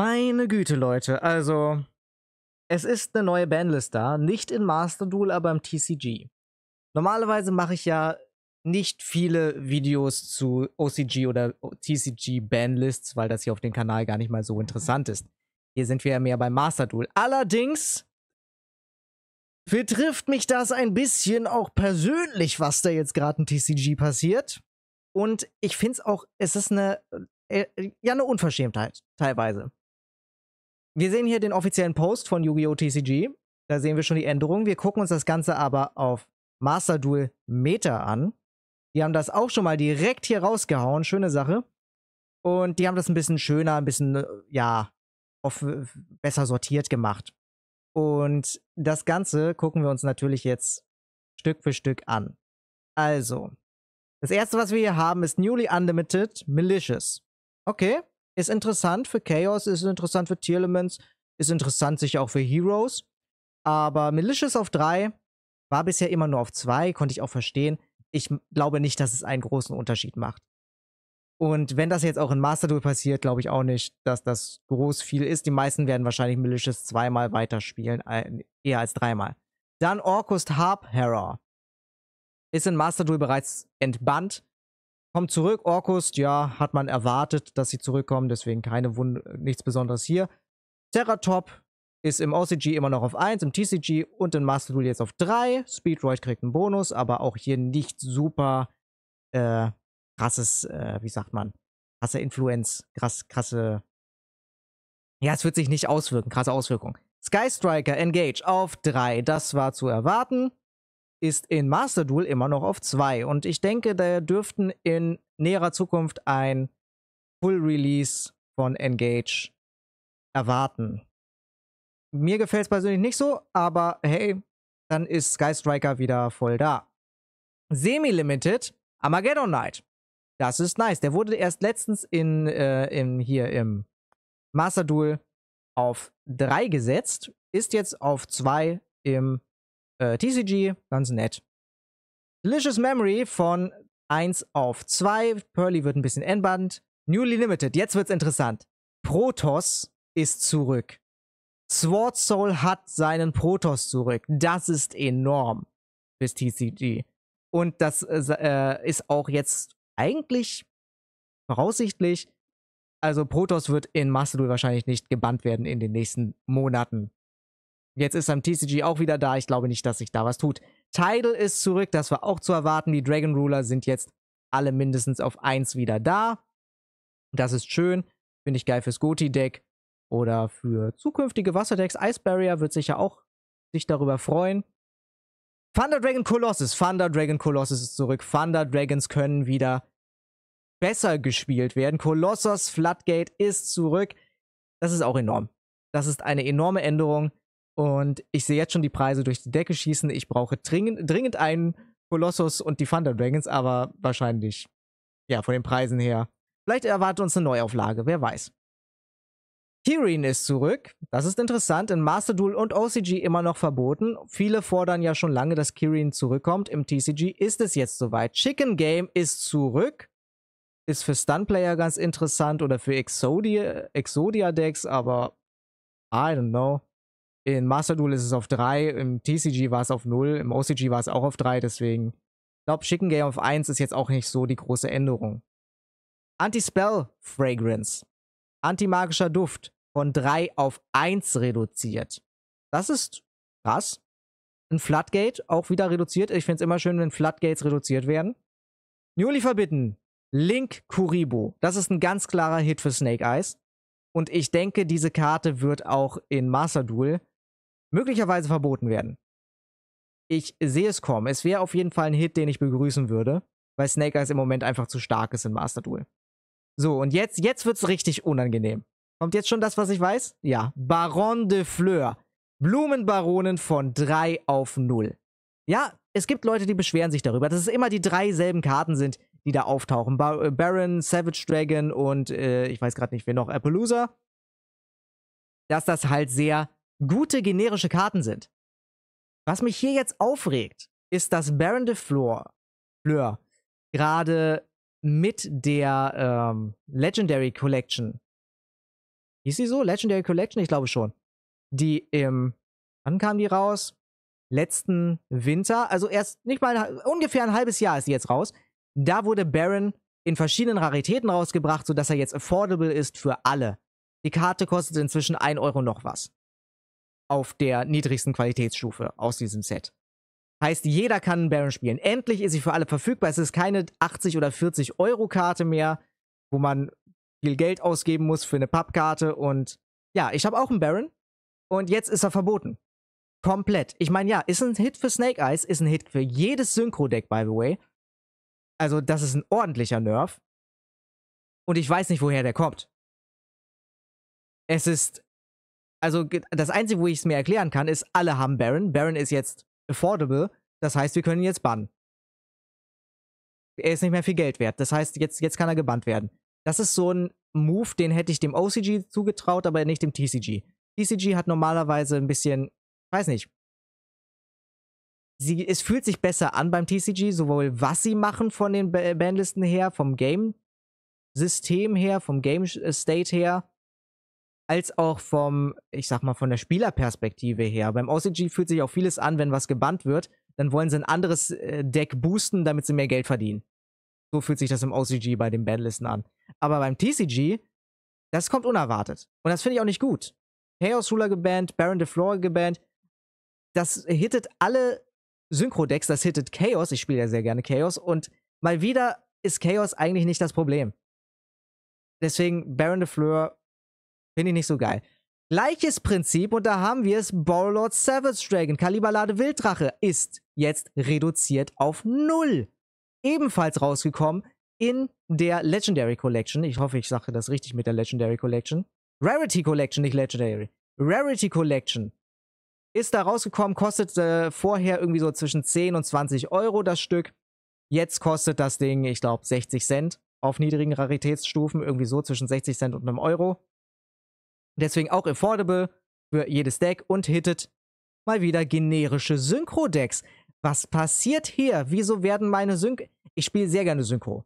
Meine Güte, Leute. Also, es ist eine neue Bandlist da. Nicht in Master Duel, aber im TCG. Normalerweise mache ich ja nicht viele Videos zu OCG oder TCG Bandlists, weil das hier auf dem Kanal gar nicht mal so interessant ist. Hier sind wir ja mehr beim Master Duel. Allerdings betrifft mich das ein bisschen auch persönlich, was da jetzt gerade in TCG passiert. Und ich finde es auch, es ist eine, äh, äh, ja, eine Unverschämtheit teilweise. Wir sehen hier den offiziellen Post von Yu-Gi-Oh! TCG. Da sehen wir schon die Änderungen. Wir gucken uns das Ganze aber auf Master Duel Meta an. Die haben das auch schon mal direkt hier rausgehauen. Schöne Sache. Und die haben das ein bisschen schöner, ein bisschen, äh, ja, auf, äh, besser sortiert gemacht. Und das Ganze gucken wir uns natürlich jetzt Stück für Stück an. Also, das erste, was wir hier haben, ist Newly Unlimited Malicious. Okay, ist interessant für Chaos, ist interessant für Tier Elements, ist interessant sicher auch für Heroes. Aber Malicious auf 3 war bisher immer nur auf 2, konnte ich auch verstehen. Ich glaube nicht, dass es einen großen Unterschied macht. Und wenn das jetzt auch in Master Duel passiert, glaube ich auch nicht, dass das groß viel ist. Die meisten werden wahrscheinlich Malicious zweimal weiterspielen, äh, eher als dreimal. Dann Orcus Harp Harpherrer. Ist in Master Duel bereits entbannt. Kommt zurück, Orkus, ja, hat man erwartet, dass sie zurückkommen, deswegen keine Wund nichts Besonderes hier. Terratop ist im OCG immer noch auf 1, im TCG und in Master Duel jetzt auf 3. Speedroid kriegt einen Bonus, aber auch hier nicht super äh, krasses, äh, wie sagt man, krasse Influenz, krass, krasse. Ja, es wird sich nicht auswirken, krasse Auswirkung. Sky Striker Engage auf 3, das war zu erwarten ist in Master Duel immer noch auf 2. Und ich denke, da dürften in näherer Zukunft ein Full Release von Engage erwarten. Mir gefällt es persönlich nicht so, aber hey, dann ist Sky Striker wieder voll da. Semi-Limited Armageddon Knight. Das ist nice. Der wurde erst letztens in, äh, in hier im Master Duel auf 3 gesetzt, ist jetzt auf 2 im äh, TCG, ganz nett. Delicious Memory von 1 auf 2. Pearly wird ein bisschen entbannt. Newly Limited, jetzt wird's interessant. Protoss ist zurück. Sword Soul hat seinen Protoss zurück. Das ist enorm bis TCG. Und das äh, äh, ist auch jetzt eigentlich voraussichtlich. Also Protoss wird in Mastery wahrscheinlich nicht gebannt werden in den nächsten Monaten. Jetzt ist am TCG auch wieder da. Ich glaube nicht, dass sich da was tut. Tidal ist zurück, das war auch zu erwarten. Die Dragon Ruler sind jetzt alle mindestens auf 1 wieder da. Das ist schön. Finde ich geil fürs Goti-Deck oder für zukünftige Wasserdecks. Ice Barrier wird sich ja auch sich darüber freuen. Thunder Dragon Colossus. Thunder Dragon Colossus ist zurück. Thunder Dragons können wieder besser gespielt werden. Colossus Floodgate ist zurück. Das ist auch enorm. Das ist eine enorme Änderung. Und ich sehe jetzt schon die Preise durch die Decke schießen. Ich brauche dringend, dringend einen Kolossus und die Thunder Dragons, aber wahrscheinlich, ja, von den Preisen her. Vielleicht erwartet uns eine Neuauflage, wer weiß. Kirin ist zurück. Das ist interessant. In Master Duel und OCG immer noch verboten. Viele fordern ja schon lange, dass Kirin zurückkommt. Im TCG ist es jetzt soweit. Chicken Game ist zurück. Ist für Stunplayer ganz interessant oder für Exodia, Exodia Decks, aber I don't know. In Master Duel ist es auf 3, im TCG war es auf 0, im OCG war es auch auf 3, deswegen Ich glaube, Chicken Game auf 1 ist jetzt auch nicht so die große Änderung. Anti-Spell Fragrance. Antimagischer Duft von 3 auf 1 reduziert. Das ist krass. Ein Floodgate auch wieder reduziert. Ich finde es immer schön, wenn Floodgates reduziert werden. Newly verbitten. Link Kuribo. Das ist ein ganz klarer Hit für Snake Eyes. Und ich denke, diese Karte wird auch in Master Duel möglicherweise verboten werden. Ich sehe es kommen. Es wäre auf jeden Fall ein Hit, den ich begrüßen würde, weil Snake Eyes im Moment einfach zu stark ist in Master Duel. So, und jetzt, jetzt es richtig unangenehm. Kommt jetzt schon das, was ich weiß? Ja. Baron de Fleur. Blumenbaronen von 3 auf 0. Ja, es gibt Leute, die beschweren sich darüber, dass es immer die drei selben Karten sind, die da auftauchen. Bar äh, Baron, Savage Dragon und äh, ich weiß gerade nicht, wer noch, Appaloosa. Dass das halt sehr gute generische Karten sind. Was mich hier jetzt aufregt, ist, dass Baron de Fleur, Fleur gerade mit der ähm, Legendary Collection, hieß sie so? Legendary Collection? Ich glaube schon. Die im, wann kam die raus? Letzten Winter, also erst nicht mal, ungefähr ein halbes Jahr ist sie jetzt raus. Da wurde Baron in verschiedenen Raritäten rausgebracht, sodass er jetzt affordable ist für alle. Die Karte kostet inzwischen 1 Euro noch was auf der niedrigsten Qualitätsstufe aus diesem Set. Heißt, jeder kann einen Baron spielen. Endlich ist sie für alle verfügbar. Es ist keine 80 oder 40 Euro Karte mehr, wo man viel Geld ausgeben muss für eine Pappkarte. Und ja, ich habe auch einen Baron. Und jetzt ist er verboten. Komplett. Ich meine, ja, ist ein Hit für Snake Eyes, ist ein Hit für jedes Synchro-Deck, by the way. Also, das ist ein ordentlicher Nerv. Und ich weiß nicht, woher der kommt. Es ist also das Einzige, wo ich es mir erklären kann, ist, alle haben Baron. Baron ist jetzt affordable. Das heißt, wir können ihn jetzt bannen. Er ist nicht mehr viel Geld wert. Das heißt, jetzt, jetzt kann er gebannt werden. Das ist so ein Move, den hätte ich dem OCG zugetraut, aber nicht dem TCG. TCG hat normalerweise ein bisschen, weiß nicht. Sie, es fühlt sich besser an beim TCG, sowohl was sie machen von den Bandlisten her, vom Game-System her, vom Game-State äh, her als auch vom, ich sag mal, von der Spielerperspektive her. Beim OCG fühlt sich auch vieles an, wenn was gebannt wird, dann wollen sie ein anderes äh, Deck boosten, damit sie mehr Geld verdienen. So fühlt sich das im OCG bei den Bandlisten an. Aber beim TCG, das kommt unerwartet. Und das finde ich auch nicht gut. Chaos Ruler gebannt, Baron DeFlore gebannt. Das hittet alle Synchro-Decks, das hittet Chaos. Ich spiele ja sehr gerne Chaos. Und mal wieder ist Chaos eigentlich nicht das Problem. Deswegen Baron de Fleur Finde ich nicht so geil. Gleiches Prinzip, und da haben wir es, Borrowlord Savage Dragon, Kalibalade Wilddrache, ist jetzt reduziert auf null. Ebenfalls rausgekommen in der Legendary Collection. Ich hoffe, ich sage das richtig mit der Legendary Collection. Rarity Collection, nicht Legendary. Rarity Collection ist da rausgekommen, kostet äh, vorher irgendwie so zwischen 10 und 20 Euro das Stück. Jetzt kostet das Ding, ich glaube, 60 Cent auf niedrigen Raritätsstufen, irgendwie so zwischen 60 Cent und einem Euro. Deswegen auch affordable für jedes Deck und hittet mal wieder generische Synchro-Decks. Was passiert hier? Wieso werden meine Synchro... Ich spiele sehr gerne Synchro.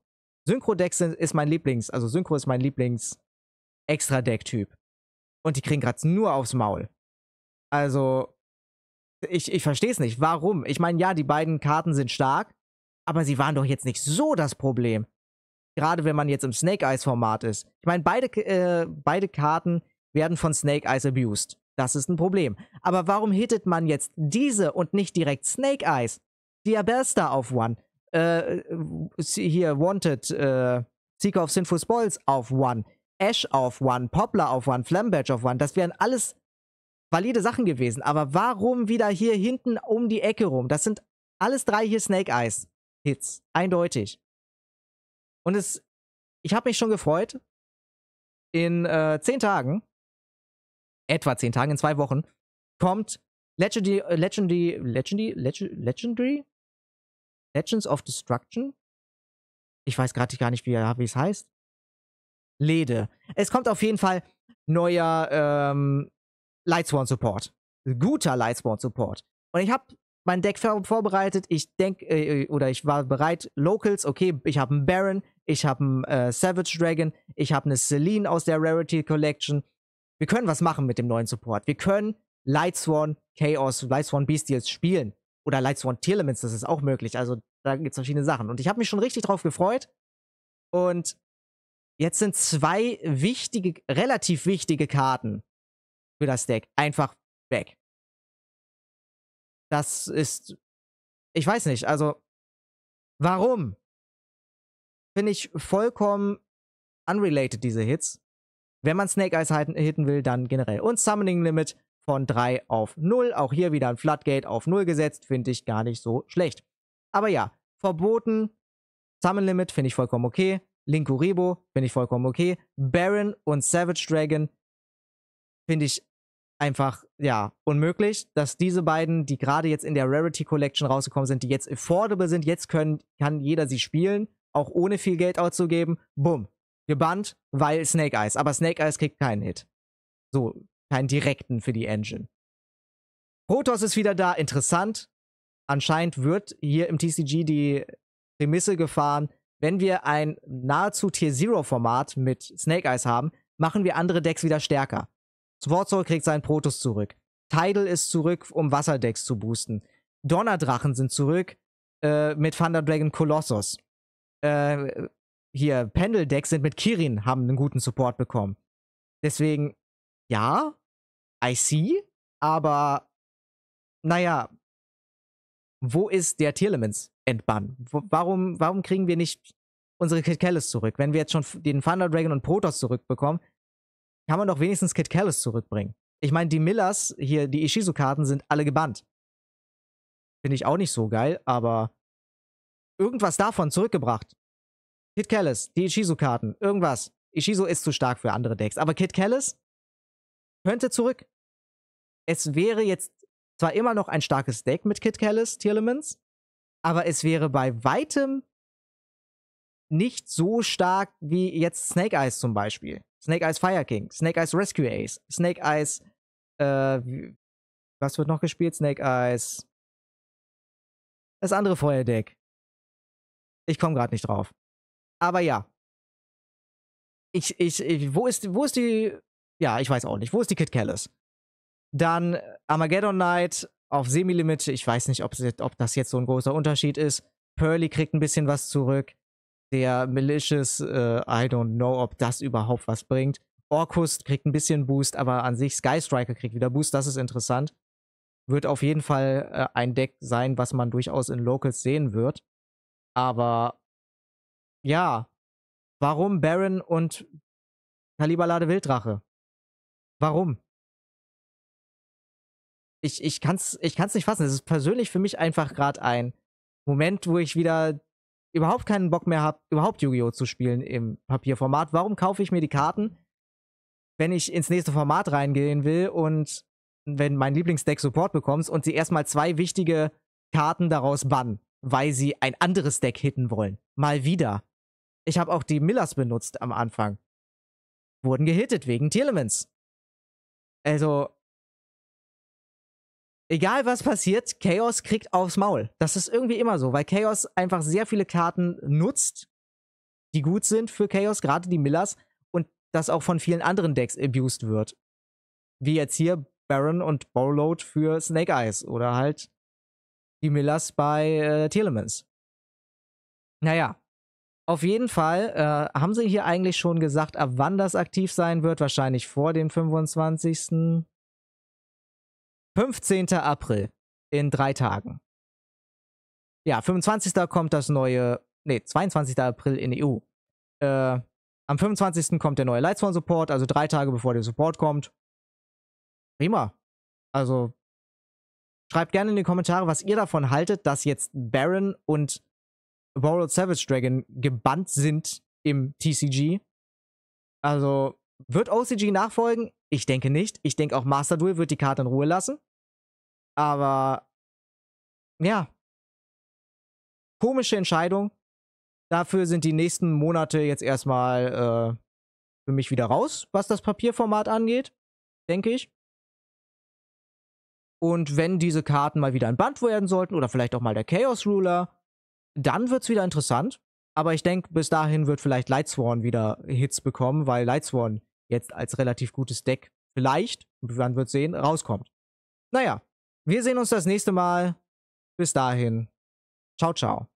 Synchro-Decks ist mein Lieblings... Also Synchro ist mein Lieblings-Extra-Deck-Typ. Und die kriegen gerade nur aufs Maul. Also, ich, ich verstehe es nicht. Warum? Ich meine, ja, die beiden Karten sind stark, aber sie waren doch jetzt nicht so das Problem. Gerade wenn man jetzt im Snake Eyes Format ist. Ich meine, beide, äh, beide Karten werden von Snake Eyes abused. Das ist ein Problem. Aber warum hittet man jetzt diese und nicht direkt Snake Eyes? Diabellstar auf One. Äh, hier Wanted, äh, Seeker of Sinful Spoils auf One. Ash auf One, Poplar auf One, Flambadge auf One. Das wären alles valide Sachen gewesen. Aber warum wieder hier hinten um die Ecke rum? Das sind alles drei hier Snake Eyes Hits. Eindeutig. Und es, ich habe mich schon gefreut. In äh, zehn Tagen etwa zehn Tagen, in zwei Wochen, kommt Legendary, äh, Legendary, Legendary, Legendary? Legends of Destruction? Ich weiß gerade gar nicht, wie es heißt. Lede. Es kommt auf jeden Fall neuer ähm, Lightsworn Support. Guter Lightsworn Support. Und ich habe mein Deck vorbereitet. Ich denke, äh, äh, oder ich war bereit, Locals, okay, ich habe einen Baron, ich habe einen äh, Savage Dragon, ich habe eine Celine aus der Rarity Collection, wir können was machen mit dem neuen Support. Wir können Lightsworn Chaos, Lightsworn Beastials spielen. Oder Lightsworn Telements, das ist auch möglich. Also da gibt es verschiedene Sachen. Und ich habe mich schon richtig drauf gefreut. Und jetzt sind zwei wichtige, relativ wichtige Karten für das Deck einfach weg. Das ist, ich weiß nicht, also warum? Finde ich vollkommen unrelated, diese Hits wenn man Snake Eyes hitten will, dann generell. Und Summoning Limit von 3 auf 0. Auch hier wieder ein Floodgate auf 0 gesetzt, finde ich gar nicht so schlecht. Aber ja, verboten. Summon Limit finde ich vollkommen okay. Linkuribo finde ich vollkommen okay. Baron und Savage Dragon finde ich einfach, ja, unmöglich, dass diese beiden, die gerade jetzt in der Rarity Collection rausgekommen sind, die jetzt affordable sind, jetzt können, kann jeder sie spielen, auch ohne viel Geld auszugeben. Bumm, gebannt, weil Snake Eyes. Aber Snake Eyes kriegt keinen Hit. So, keinen direkten für die Engine. Protoss ist wieder da, interessant. Anscheinend wird hier im TCG die Prämisse gefahren, wenn wir ein nahezu Tier Zero Format mit Snake Eyes haben, machen wir andere Decks wieder stärker. Swarzor kriegt seinen Protoss zurück. Tidal ist zurück, um Wasserdecks zu boosten. Donnerdrachen sind zurück äh, mit Thunder Dragon Colossus. Äh, hier Pendel-Decks sind mit Kirin, haben einen guten Support bekommen. Deswegen, ja, I see, aber naja, wo ist der Tierlements entbann? warum, warum kriegen wir nicht unsere Kid Kellis zurück? Wenn wir jetzt schon den Thunder Dragon und Protoss zurückbekommen, kann man doch wenigstens Kid Kellis zurückbringen. Ich meine, die Millers, hier, die Ishizu-Karten sind alle gebannt. Finde ich auch nicht so geil, aber irgendwas davon zurückgebracht. Kid Callis, die Ishizu-Karten, irgendwas. Ishizu ist zu stark für andere Decks. Aber Kid Callis könnte zurück. Es wäre jetzt zwar immer noch ein starkes Deck mit Kid Callis, Tierlements, aber es wäre bei weitem nicht so stark wie jetzt Snake Eyes zum Beispiel. Snake Eyes Fire King, Snake Eyes Rescue Ace, Snake Eyes, äh, was wird noch gespielt? Snake Eyes. Das andere Feuerdeck. Ich komme gerade nicht drauf. Aber ja. Ich, ich, ich, wo ist, wo ist die, ja, ich weiß auch nicht, wo ist die Kid Callis? Dann Armageddon Knight auf Semi-Limit, ich weiß nicht, ob, ob das jetzt so ein großer Unterschied ist. Pearly kriegt ein bisschen was zurück. Der Malicious, äh, I don't know, ob das überhaupt was bringt. Orkus kriegt ein bisschen Boost, aber an sich Sky Striker kriegt wieder Boost, das ist interessant. Wird auf jeden Fall äh, ein Deck sein, was man durchaus in Locals sehen wird. Aber ja. Warum Baron und Kaliberlade Wilddrache? Warum? Ich, ich kann es ich kann's nicht fassen. Es ist persönlich für mich einfach gerade ein Moment, wo ich wieder überhaupt keinen Bock mehr habe, überhaupt Yu-Gi-Oh! zu spielen im Papierformat. Warum kaufe ich mir die Karten, wenn ich ins nächste Format reingehen will und wenn mein Lieblingsdeck Support bekommst und sie erstmal zwei wichtige Karten daraus bannen, weil sie ein anderes Deck hitten wollen? Mal wieder. Ich habe auch die Millers benutzt am Anfang. Wurden gehittet wegen Telemans. Also, egal was passiert, Chaos kriegt aufs Maul. Das ist irgendwie immer so, weil Chaos einfach sehr viele Karten nutzt, die gut sind für Chaos, gerade die Millers, und das auch von vielen anderen Decks abused wird. Wie jetzt hier Baron und Borrowload für Snake Eyes oder halt die Millers bei äh, Telemans. Naja, auf jeden Fall äh, haben sie hier eigentlich schon gesagt, ab wann das aktiv sein wird. Wahrscheinlich vor dem 25. 15. April in drei Tagen. Ja, 25. kommt das neue, Ne, 22. April in EU. E äh, am 25. kommt der neue Lightsworn Support, also drei Tage bevor der Support kommt. Prima. Also schreibt gerne in die Kommentare, was ihr davon haltet, dass jetzt Baron und Borrowed Savage Dragon gebannt sind im TCG. Also wird OCG nachfolgen? Ich denke nicht. Ich denke auch Master Duel wird die Karte in Ruhe lassen. Aber ja, komische Entscheidung. Dafür sind die nächsten Monate jetzt erstmal äh, für mich wieder raus, was das Papierformat angeht, denke ich. Und wenn diese Karten mal wieder entbannt werden sollten oder vielleicht auch mal der Chaos Ruler, dann wird's wieder interessant. Aber ich denke, bis dahin wird vielleicht Lightsworn wieder Hits bekommen, weil Lightsworn jetzt als relativ gutes Deck vielleicht, man wird sehen, rauskommt. Naja, wir sehen uns das nächste Mal. Bis dahin. Ciao, ciao.